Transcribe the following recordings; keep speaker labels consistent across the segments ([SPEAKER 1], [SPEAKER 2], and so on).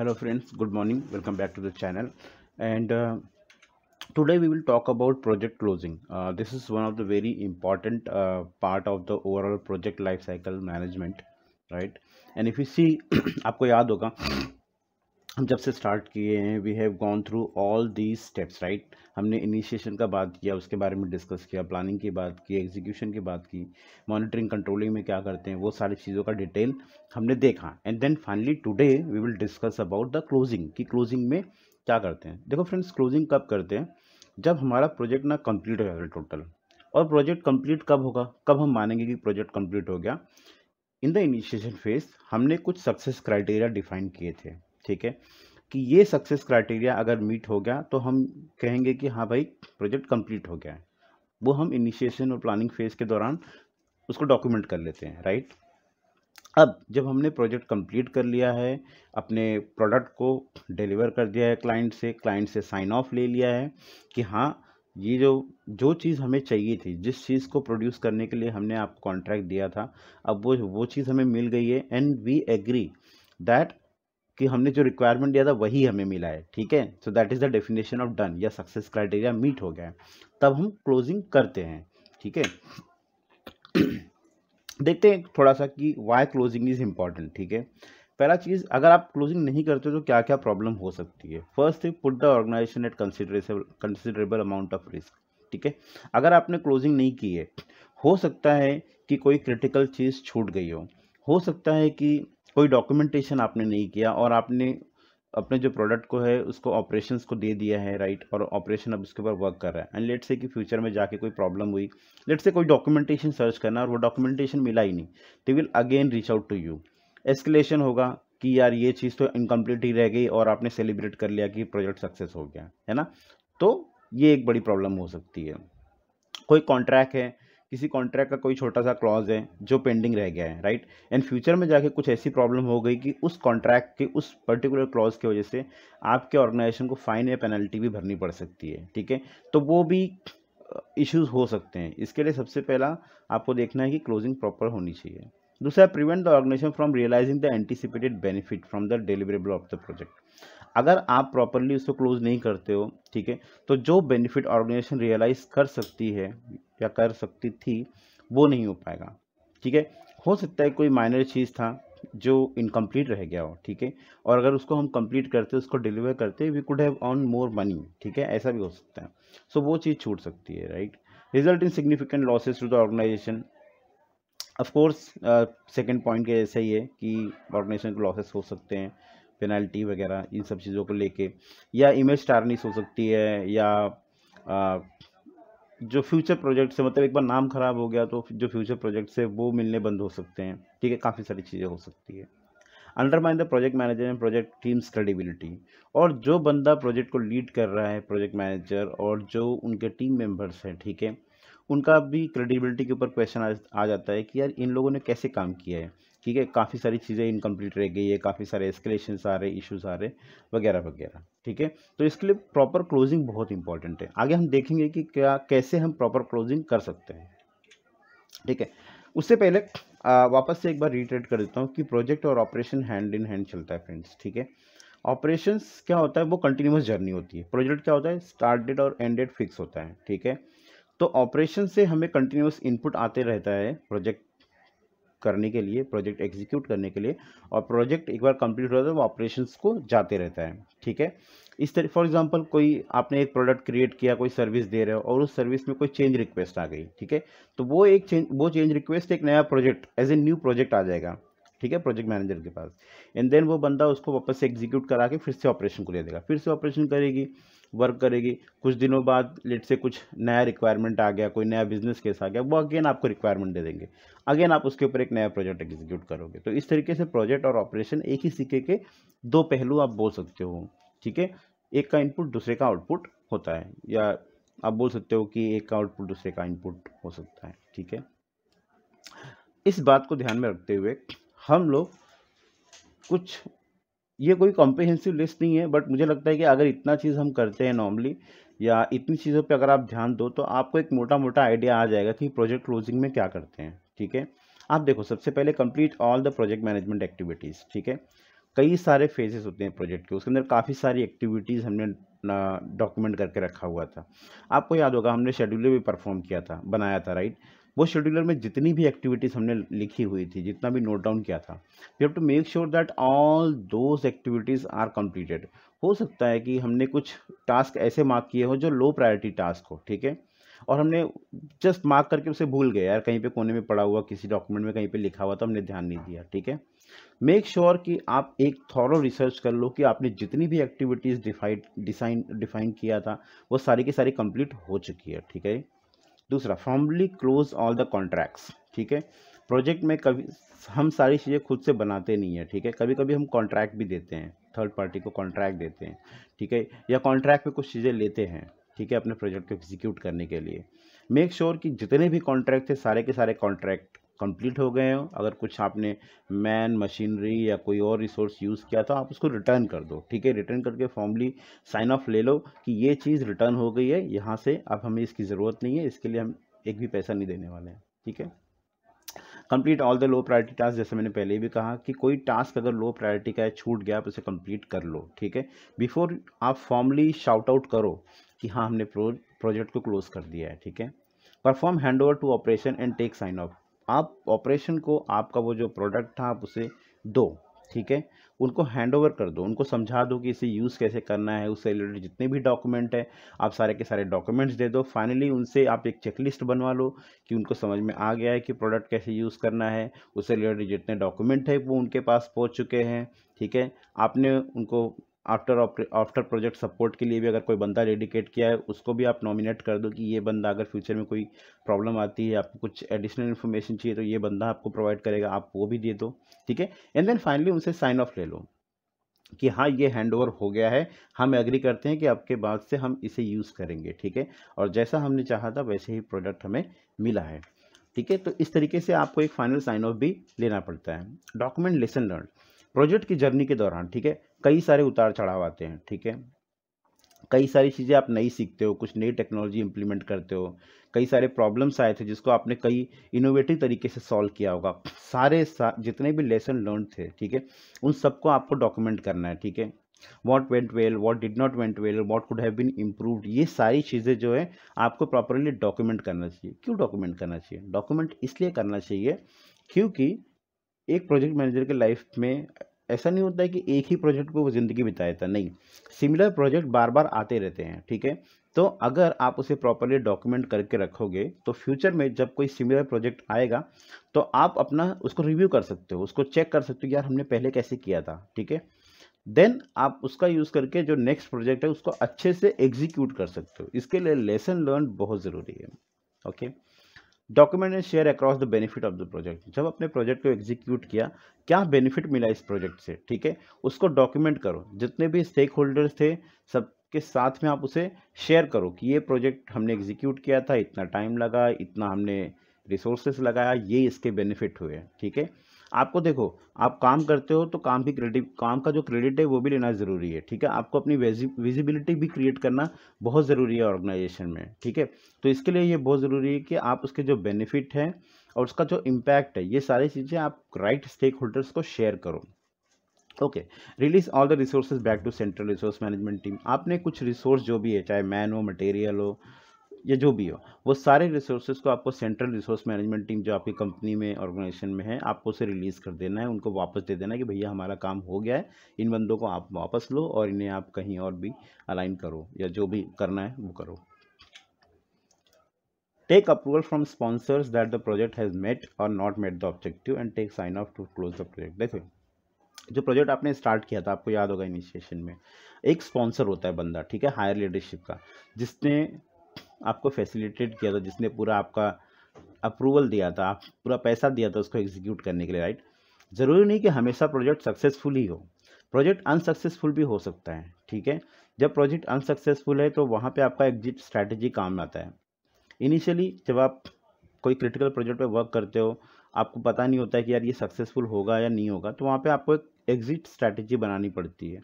[SPEAKER 1] hello friends good morning welcome back to the channel and uh, today we will talk about project closing uh, this is one of the very important uh, part of the overall project life cycle management right and if you see आपको याद होगा हम जब से start किए हैं we have gone through all the steps right हमने initiation का बात किया उसके बारे में डिस्कस किया प्लानिंग की बात की एग्जीक्यूशन की बात की मॉनिटरिंग कंट्रोलिंग में क्या करते हैं वो सारी चीज़ों का डिटेल हमने देखा and then finally today we will discuss about the closing कि क्लोजिंग में क्या करते हैं देखो फ्रेंड्स क्लोजिंग कब करते हैं जब हमारा प्रोजेक्ट ना कंप्लीट हो जाता है टोटल और प्रोजेक्ट कंप्लीट कब होगा कब हम मानेंगे कि प्रोजेक्ट कंप्लीट हो गया इन द इनिशिएशन फेज हमने कुछ सक्सेस क्राइटेरिया डिफाइन किए थे ठीक है कि ये सक्सेस क्राइटेरिया अगर मीट हो गया तो हम कहेंगे कि हाँ भाई प्रोजेक्ट कंप्लीट हो गया है वो हम इनिशिएशन और प्लानिंग फेज़ के दौरान उसको डॉक्यूमेंट कर लेते हैं राइट अब जब हमने प्रोजेक्ट कंप्लीट कर लिया है अपने प्रोडक्ट को डिलीवर कर दिया है क्लाइंट से क्लाइंट से साइन ऑफ ले लिया है कि हाँ ये जो जो चीज़ हमें चाहिए थी जिस चीज़ को प्रोड्यूस करने के लिए हमने आपको कॉन्ट्रैक्ट दिया था अब वो वो चीज़ हमें मिल गई है एंड वी एग्री दैट कि हमने जो रिक्वायरमेंट दिया था वही हमें मिला है ठीक है so that is the definition of done या सक्सेस क्राइटेरिया मीट हो गया है तब हम क्लोजिंग करते हैं ठीक है देखते हैं थोड़ा सा कि वाई क्लोजिंग इज़ इम्पॉर्टेंट ठीक है पहला चीज़ अगर आप क्लोजिंग नहीं करते तो क्या क्या प्रॉब्लम हो सकती है first thing put the organisation at considerable considerable amount of risk ठीक है अगर आपने क्लोजिंग नहीं की है हो सकता है कि कोई क्रिटिकल चीज़ छूट गई हो हो सकता है कि कोई डॉक्यूमेंटेशन आपने नहीं किया और आपने अपने जो प्रोडक्ट को है उसको ऑपरेशन को दे दिया है राइट और ऑपरेशन अब उसके ऊपर वर्क कर रहा है एंड लेट से कि फ्यूचर में जाके कोई प्रॉब्लम हुई लेट से कोई डॉक्यूमेंटेशन सर्च करना और वो डॉक्यूमेंटेशन मिला ही नहीं they will again reach out to you escalation होगा कि यार ये चीज़ तो इनकम्प्लीट ही रह गई और आपने सेलिब्रेट कर लिया कि प्रोजेक्ट सक्सेस हो गया है ना तो ये एक बड़ी प्रॉब्लम हो सकती है कोई कॉन्ट्रैक्ट है किसी कॉन्ट्रैक्ट का कोई छोटा सा क्लॉज है जो पेंडिंग रह गया है राइट एंड फ्यूचर में जाके कुछ ऐसी प्रॉब्लम हो गई कि उस कॉन्ट्रैक्ट के उस पर्टिकुलर क्लॉज की वजह से आपके ऑर्गेनाइजेशन को फाइन या पेनल्टी भी भरनी पड़ सकती है ठीक है तो वो भी इश्यूज हो सकते हैं इसके लिए सबसे पहला आपको देखना है कि क्लोजिंग प्रॉपर होनी चाहिए दूसरा prevent the organisation from realising the anticipated benefit from the deliverable of the project अगर आप प्रॉपरली उसको क्लोज नहीं करते हो ठीक है तो जो बेनिफिट ऑर्गेनाइजेशन रियलाइज़ कर सकती है या कर सकती थी वो नहीं हो पाएगा ठीक है हो सकता है कोई माइनर चीज़ था जो इनकम्प्लीट रह गया हो ठीक है और अगर उसको हम कंप्लीट करते उसको डिलीवर करते we could have on more money ठीक है ऐसा भी हो सकता है सो so, वो चीज़ छूट सकती है right result in significant losses to the organisation of course second point के जैसा ही है कि ऑर्गेनाइजेशन के लॉसेस हो सकते हैं पेनल्टी वगैरह इन सब चीज़ों को लेके या इमेज टार्निश हो सकती है या आ, जो फ्यूचर प्रोजेक्ट से मतलब एक बार नाम ख़राब हो गया तो जो फ्यूचर प्रोजेक्ट से वो मिलने बंद हो सकते हैं ठीक है काफ़ी सारी चीज़ें हो सकती है undermine the project manager and project teams credibility और जो बंदा प्रोजेक्ट को लीड कर रहा है प्रोजेक्ट मैनेजर और जो उनके टीम मेम्बर्स हैं ठीक है उनका भी क्रेडिबिलिटी के ऊपर क्वेश्चन आ जाता है कि यार इन लोगों ने कैसे काम किया है ठीक है काफ़ी सारी चीज़ें इनकम्प्लीट रह गई है काफ़ी सारे एस्केलेशन आ रहे इश्यूज आ रहे वगैरह वगैरह ठीक है तो इसके लिए प्रॉपर क्लोजिंग बहुत इंपॉर्टेंट है आगे हम देखेंगे कि क्या कैसे हम प्रॉपर क्लोजिंग कर सकते हैं ठीक है उससे पहले आ, वापस से एक बार रिट्रेट कर देता हूँ कि प्रोजेक्ट और ऑपरेशन हैंड इन हैंड चलता है फ्रेंड्स ठीक है ऑपरेशंस क्या होता है वो कंटिन्यूस जर्नी होती है प्रोजेक्ट क्या होता है स्टार्ट डेट और एंड डेट फिक्स होता है ठीक है तो ऑपरेशन से हमें कंटिन्यूस इनपुट आते रहता है प्रोजेक्ट करने के लिए प्रोजेक्ट एग्जीक्यूट करने के लिए और प्रोजेक्ट एक बार कंप्लीट हो जाता है वो ऑपरेशन को जाते रहता है ठीक है इस तरह फॉर एग्जाम्पल कोई आपने एक प्रोडक्ट क्रिएट किया कोई सर्विस दे रहे हो और उस सर्विस में कोई चेंज रिक्वेस्ट आ गई ठीक है तो वो एक चेंज वो चेंज रिक्वेस्ट एक नया project as a new project आ जाएगा ठीक है प्रोजेक्ट मैनेजर के पास एंड देन वो बंदा उसको वापस से एग्जीक्यूट करा के फिर से ऑपरेशन को ले देगा फिर से ऑपरेशन करेगी वर्क करेगी कुछ दिनों बाद लेट से कुछ नया रिक्वायरमेंट आ गया कोई नया बिजनेस केस आ गया वो अगेन आपको रिक्वायरमेंट दे देंगे अगेन आप उसके ऊपर एक नया प्रोजेक्ट एग्जीक्यूट करोगे तो इस तरीके से प्रोजेक्ट और ऑपरेशन एक ही सिक्के के दो पहलू आप बोल सकते हो ठीक है एक का इनपुट दूसरे का आउटपुट होता है या आप बोल सकते हो कि एक का आउटपुट दूसरे का इनपुट हो सकता है ठीक है इस बात को ध्यान में रखते हुए हम लोग कुछ ये कोई कॉम्प्रिहेंसिव लिस्ट नहीं है बट मुझे लगता है कि अगर इतना चीज़ हम करते हैं नॉर्मली या इतनी चीज़ों पे अगर आप ध्यान दो तो आपको एक मोटा मोटा आइडिया आ जाएगा कि प्रोजेक्ट क्लोजिंग में क्या करते हैं ठीक है आप देखो सबसे पहले complete all the project management activities ठीक है कई सारे फेजेस होते हैं प्रोजेक्ट के उसके अंदर काफ़ी सारी एक्टिविटीज़ हमने डॉक्यूमेंट करके रखा हुआ था आपको याद होगा हमने शेड्यूल भी परफॉर्म किया था बनाया था राइट वो शेड्यूलर में जितनी भी एक्टिविटीज़ हमने लिखी हुई थी जितना भी नोट डाउन किया था we have to make sure that all those activities are completed हो सकता है कि हमने कुछ टास्क ऐसे मार्क किए हो जो लो प्रायोरिटी टास्क हो ठीक है और हमने जस्ट मार्क करके उसे भूल गए यार कहीं पे कोने में पड़ा हुआ किसी डॉक्यूमेंट में कहीं पे लिखा हुआ तो हमने ध्यान नहीं दिया ठीक है मेक श्योर sure कि आप एक थॉरो रिसर्च कर लो कि आपने जितनी भी एक्टिविटीज़ डिफाइड डिसाइन डिफाइन किया था वो सारी की सारी कंप्लीट हो चुकी है ठीक है दूसरा formally close all the contracts ठीक है प्रोजेक्ट में कभी हम सारी चीज़ें खुद से बनाते नहीं हैं ठीक है कभी कभी हम कॉन्ट्रैक्ट भी देते हैं थर्ड पार्टी को कॉन्ट्रैक्ट देते हैं ठीक है या कॉन्ट्रैक्ट पे कुछ चीज़ें लेते हैं ठीक है अपने प्रोजेक्ट को एग्जीक्यूट करने के लिए मेक श्योर sure कि जितने भी कॉन्ट्रैक्ट थे सारे के सारे कॉन्ट्रैक्ट कंप्लीट हो गए हो अगर कुछ आपने मैन मशीनरी या कोई और रिसोर्स यूज़ किया था तो आप उसको रिटर्न कर दो ठीक है रिटर्न करके फॉर्मली साइन ऑफ ले लो कि ये चीज़ रिटर्न हो गई है यहाँ से अब हमें इसकी ज़रूरत नहीं है इसके लिए हम एक भी पैसा नहीं देने वाले हैं ठीक है complete all the low priority task जैसे मैंने पहले भी कहा कि कोई टास्क अगर लो प्रायोरिटी का है छूट गया आप उसे कंप्लीट कर लो ठीक है बिफोर आप फॉर्मली शाउट आउट करो कि हाँ हमने प्रोजेक्ट को क्लोज कर दिया है ठीक है perform hand over to operation and take sign off आप ऑपरेशन को आपका वो जो प्रोडक्ट था आप उसे दो ठीक है उनको हैंड ओवर कर दो उनको समझा दो कि इसे यूज़ कैसे करना है उससे रिलेटेड जितने भी डॉक्यूमेंट है आप सारे के सारे डॉक्यूमेंट्स दे दो फाइनली उनसे आप एक चेकलिस्ट बनवा लो कि उनको समझ में आ गया है कि प्रोडक्ट कैसे यूज़ करना है उससे रिलेटेड जितने डॉक्यूमेंट है वो उनके पास पहुँच चुके हैं ठीक है आपने उनको आफ्टर आफ्टर प्रोजेक्ट सपोर्ट के लिए भी अगर कोई बंदा डेडिकेट किया है उसको भी आप नॉमिनेट कर दो कि ये बंदा अगर फ्यूचर में कोई प्रॉब्लम आती है आपको कुछ एडिशनल इन्फॉर्मेशन चाहिए तो ये बंदा आपको प्रोवाइड करेगा आप वो भी दे दो ठीक है एंड देन फाइनली उनसे साइन ऑफ ले लो कि हाँ ये हैंड ओवर हो गया है हम एग्री करते हैं कि आपके बाद से हम इसे यूज़ करेंगे ठीक है और जैसा हमने चाहा था वैसे ही प्रोडक्ट हमें मिला है ठीक है तो इस तरीके से आपको एक फाइनल साइन ऑफ भी लेना पड़ता है डॉक्यूमेंट लेसन लर्न प्रोजेक्ट की जर्नी के दौरान ठीक है कई सारे उतार चढ़ाव आते हैं ठीक है कई सारी चीज़ें आप नई सीखते हो कुछ नई टेक्नोलॉजी इंप्लीमेंट करते हो कई सारे प्रॉब्लम्स आए थे जिसको आपने कई इनोवेटिव तरीके से सॉल्व किया होगा सारे सा, जितने भी लेसन लर्न थे ठीक है उन सबको आपको डॉक्यूमेंट करना है ठीक है what went well what did not went well what could have been improved ये सारी चीज़ें जो है आपको प्रॉपरली डॉक्यूमेंट करना चाहिए क्यों डॉक्यूमेंट करना चाहिए डॉक्यूमेंट इसलिए करना चाहिए क्योंकि एक प्रोजेक्ट मैनेजर के लाइफ में ऐसा नहीं होता है कि एक ही प्रोजेक्ट को वो ज़िंदगी बिताएता नहीं सिमिलर प्रोजेक्ट बार बार आते रहते हैं ठीक है तो अगर आप उसे प्रॉपरली डॉक्यूमेंट करके रखोगे तो फ्यूचर में जब कोई सिमिलर प्रोजेक्ट आएगा तो आप अपना उसको रिव्यू कर सकते हो उसको चेक कर सकते हो यार हमने पहले कैसे किया था ठीक है देन आप उसका यूज़ करके जो नेक्स्ट प्रोजेक्ट है उसको अच्छे से एग्जीक्यूट कर सकते हो इसके लिए लेसन लर्न बहुत ज़रूरी है okay okay? Document and share across the benefit of the project जब अपने प्रोजेक्ट को एग्जीक्यूट किया क्या बेनिफिट मिला इस प्रोजेक्ट से ठीक है उसको डॉक्यूमेंट करो जितने भी स्टेक होल्डर्स थे सबके साथ में आप उसे शेयर करो कि ये प्रोजेक्ट हमने एग्जीक्यूट किया था इतना टाइम लगा इतना हमने रिसोर्सेस लगाया ये इसके बेनिफिट हुए ठीक है आपको देखो आप काम करते हो तो काम भी क्रेडिट काम का जो क्रेडिट है वो भी लेना ज़रूरी है ठीक है आपको अपनी विजिबिलिटी भी क्रिएट करना बहुत ज़रूरी है ऑर्गेनाइजेशन में ठीक है तो इसके लिए ये बहुत ज़रूरी है कि आप उसके जो बेनिफिट हैं और उसका जो इम्पैक्ट है ये सारी चीज़ें आप राइट स्टेक होल्डर्स को शेयर करो okay release all the resources back to central resource management team आपने कुछ रिसोर्स जो भी है चाहे मैन हो मटेरियल हो या जो भी हो वो सारे रिसोर्सेज को आपको सेंट्रल रिसोर्स मैनेजमेंट टीम जो आपकी कंपनी में ऑर्गेनाइजेशन में है आपको उसे रिलीज़ कर देना है उनको वापस दे देना है कि भैया हमारा काम हो गया है इन बंदों को आप वापस लो और इन्हें आप कहीं और भी अलाइन करो या जो भी करना है वो करो take approval from sponsors that the project has met और not met the objective and take sign off to close the project देखो जो प्रोजेक्ट आपने स्टार्ट किया था आपको याद होगा इनिशिएशन में एक स्पॉन्सर होता है बंदा ठीक है हायर लीडरशिप का जिसने आपको फैसिलिटेट किया था जिसने पूरा आपका अप्रूवल दिया था आप पूरा पैसा दिया था उसको एग्जीक्यूट करने के लिए राइट ज़रूरी नहीं कि हमेशा प्रोजेक्ट सक्सेसफुल ही हो प्रोजेक्ट अनसक्सेसफुल भी हो सकता है ठीक है जब प्रोजेक्ट अनसक्सेसफुल है तो वहाँ पे आपका एग्जिट स्ट्रैटेजी काम आता है इनिशियली जब आप कोई क्रिटिकल प्रोजेक्ट पे वर्क करते हो आपको पता नहीं होता है कि यार ये सक्सेसफुल होगा या नहीं होगा तो वहाँ पे आपको एक एग्जिट स्ट्रैटेजी बनानी पड़ती है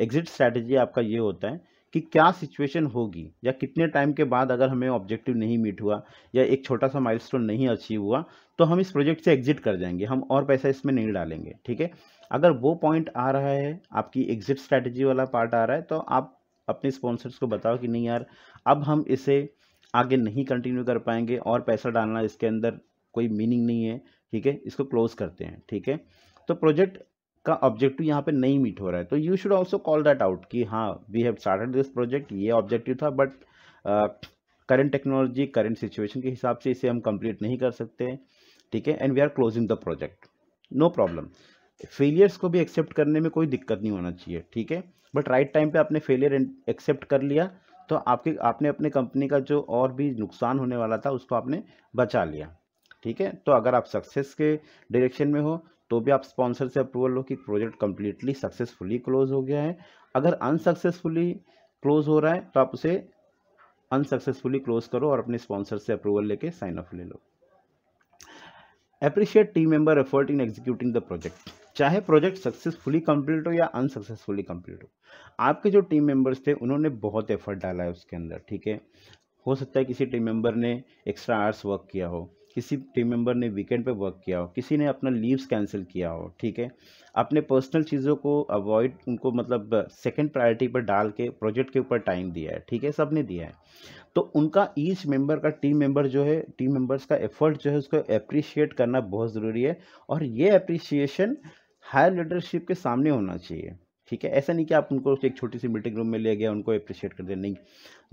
[SPEAKER 1] एग्जिट स्ट्रैटेजी आपका ये होता है कि क्या सिचुएशन होगी या कितने टाइम के बाद अगर हमें ऑब्जेक्टिव नहीं मीट हुआ या एक छोटा सा माइलस्टोन नहीं अचीव हुआ तो हम इस प्रोजेक्ट से एग्जिट कर जाएंगे हम और पैसा इसमें नहीं डालेंगे ठीक है अगर वो पॉइंट आ रहा है आपकी एग्जिट स्ट्रैटेजी वाला पार्ट आ रहा है तो आप अपने स्पॉन्सर्स को बताओ कि नहीं यार अब हम इसे आगे नहीं कंटिन्यू कर पाएंगे और पैसा डालना इसके अंदर कोई मीनिंग नहीं है ठीक है इसको क्लोज़ करते हैं ठीक है तो प्रोजेक्ट का ऑब्जेक्टिव यहाँ पे नहीं मीट हो रहा है तो you should also call that out कि हाँ we have started this project ये ऑब्जेक्टिव था but current technology current situation के हिसाब से इसे हम कंप्लीट नहीं कर सकते ठीक है and we are closing the project no problem failures को भी एक्सेप्ट करने में कोई दिक्कत नहीं होना चाहिए ठीक है बट राइट टाइम पे आपने फेलियर एक्सेप्ट कर लिया तो आपके आपने अपने कंपनी का जो और भी नुकसान होने वाला था उसको आपने बचा लिया ठीक है तो अगर आप सक्सेस के डायरेक्शन में हो तो भी आप स्पॉन्सर से अप्रूवल लो कि प्रोजेक्ट कम्प्लीटली सक्सेसफुली क्लोज हो गया है अगर अनसक्सेसफुली क्लोज हो रहा है तो आप उसे अनसक्सेसफुली क्लोज करो और अपने स्पॉन्सर से अप्रूवल लेके साइन ऑफ ले लो appreciate team member effort in executing the project चाहे प्रोजेक्ट सक्सेसफुली कंप्लीट हो या अनसक्सेसफुली कंप्लीट हो आपके जो टीम मेंबर्स थे उन्होंने बहुत एफर्ट डाला है उसके अंदर ठीक है हो सकता है किसी टीम मेंबर ने एक्स्ट्रा आवर्स वर्क किया हो किसी टीम मेंबर ने वीकेंड पे वर्क किया हो किसी ने अपना लीव्स कैंसिल किया हो ठीक है अपने पर्सनल चीज़ों को अवॉइड उनको मतलब सेकंड प्रायोरिटी पर डाल के प्रोजेक्ट के ऊपर टाइम दिया है ठीक है सब ने दिया है तो उनका ईच मेंबर का टीम मेंबर जो है टीम मेंबर्स का एफर्ट जो है उसको अप्रिशिएट करना बहुत ज़रूरी है और ये अप्रिशिएशन हायर लीडरशिप के सामने होना चाहिए ठीक है ऐसा नहीं कि आप उनको एक छोटी सी मीटिंग रूम में ले गया उनको अप्रिशिएट कर दिया नहीं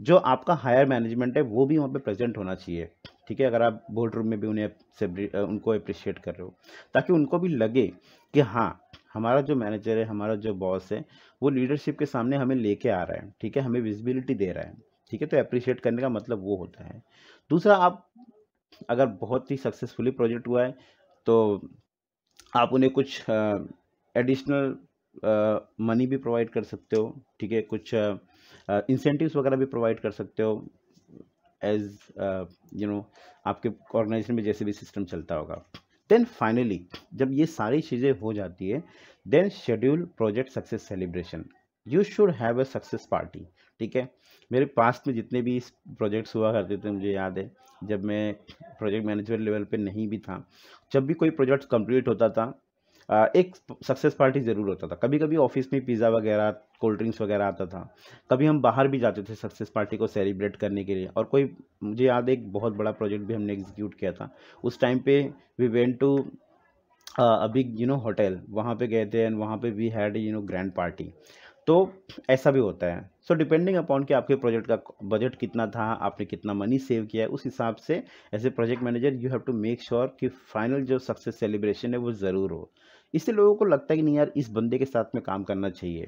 [SPEAKER 1] जो आपका हायर मैनेजमेंट है वो भी वहाँ पे प्रेजेंट होना चाहिए ठीक है अगर आप बोर्ड रूम में भी उन्हें उनको अप्रिशिएट कर रहे हो ताकि उनको भी लगे कि हाँ हमारा जो मैनेजर है हमारा जो बॉस है वो लीडरशिप के सामने हमें लेके आ रहा है ठीक है हमें विजिबिलिटी दे रहा है ठीक है तो अप्रिशिएट करने का मतलब वो होता है दूसरा आप अगर बहुत ही सक्सेसफुली प्रोजेक्ट हुआ है तो आप उन्हें कुछ एडिशनल मनी भी प्रोवाइड कर सकते हो ठीक है कुछ इंसेंटिव्स वगैरह भी प्रोवाइड कर सकते हो एज यू नो आपके ऑर्गेनाइजेशन में जैसे भी सिस्टम चलता होगा देन फाइनली जब ये सारी चीज़ें हो जाती है then schedule project success celebration you should have a success party ठीक है मेरे पास्ट में जितने भी प्रोजेक्ट्स हुआ करते थे मुझे याद है जब मैं प्रोजेक्ट मैनेजर लेवल पे नहीं भी था जब भी कोई प्रोजेक्ट कंप्लीट होता था uh, एक सक्सेस पार्टी ज़रूर होता था कभी कभी ऑफिस में पिज़्ज़ा वगैरह कोल्ड ड्रिंक्स वगैरह आता था कभी हम बाहर भी जाते थे सक्सेस पार्टी को सेलिब्रेट करने के लिए और कोई मुझे याद एक बहुत बड़ा प्रोजेक्ट भी हमने एग्जीक्यूट किया था उस टाइम पे वी वेंट टू अभी यू नो होटल वहाँ पे गए थे एंड वहाँ पे we had you know grand party तो ऐसा भी होता है सो डिपेंडिंग अपॉन कि आपके प्रोजेक्ट का बजट कितना था आपने कितना मनी सेव किया है उस हिसाब से as a project manager you have to make sure कि फाइनल जो सक्सेस सेलिब्रेशन है वो ज़रूर हो इससे लोगों को लगता है कि नहीं यार इस बंदे के साथ में काम करना चाहिए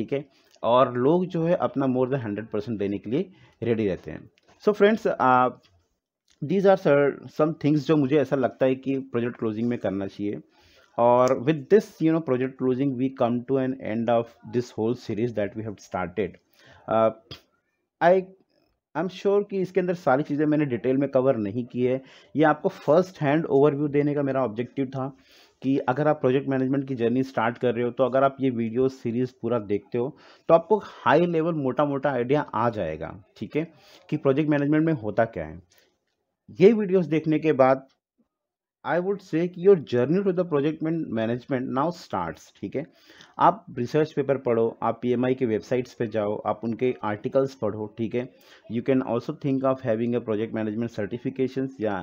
[SPEAKER 1] ठीक है और लोग जो है अपना मोर देन हंड्रेड परसेंट देने के लिए रेडी रहते हैं so friends these are sir some things जो मुझे ऐसा लगता है कि प्रोजेक्ट क्लोजिंग में करना चाहिए और with this you know project closing we come to an end of this whole series that we have started I I am sure कि इसके अंदर सारी चीज़ें मैंने डिटेल में कवर नहीं की है ये आपको फर्स्ट हैंड ओवरव्यू देने का मेरा ऑब्जेक्टिव था कि अगर आप प्रोजेक्ट मैनेजमेंट की जर्नी स्टार्ट कर रहे हो तो अगर आप ये वीडियो सीरीज़ पूरा देखते हो तो आपको हाई लेवल मोटा मोटा आइडिया आ जाएगा ठीक है कि प्रोजेक्ट मैनेजमेंट में होता क्या है ये वीडियोस देखने के बाद आई वुड से कि your journey to the project management now starts ठीक है आप रिसर्च पेपर पढ़ो आप पीएमआई के वेबसाइट्स पे जाओ आप उनके आर्टिकल्स पढ़ो ठीक है you can also think of having a project management certifications या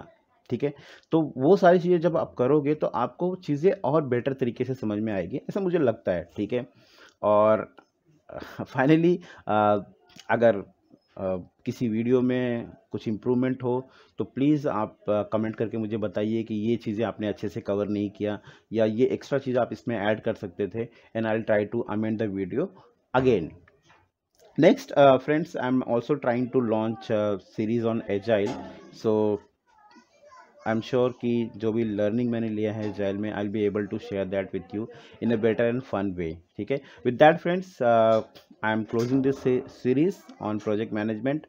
[SPEAKER 1] ठीक है तो वो सारी चीज़ें जब आप करोगे तो आपको चीज़ें और बेटर तरीके से समझ में आएगी ऐसा मुझे लगता है ठीक है और फाइनली अगर किसी वीडियो में कुछ इम्प्रूवमेंट हो तो प्लीज़ आप कमेंट करके मुझे बताइए कि ये चीज़ें आपने अच्छे से कवर नहीं किया या ये एक्स्ट्रा चीज़ आप इसमें ऐड कर सकते थे and I try to amend the video again next friends I am also trying to launch series on agile so I am sure कि जो भी लर्निंग मैंने लिया है इसराइल में I be able to share that with you in a better and fun way ठीक है with that friends I am closing this series on project management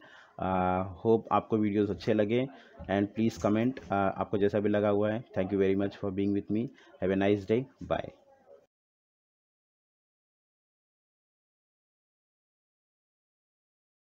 [SPEAKER 1] hope आपको वीडियोज़ अच्छे लगे एंड प्लीज़ कमेंट आपको जैसा भी लगा हुआ है thank you very much for being with me have a nice day bye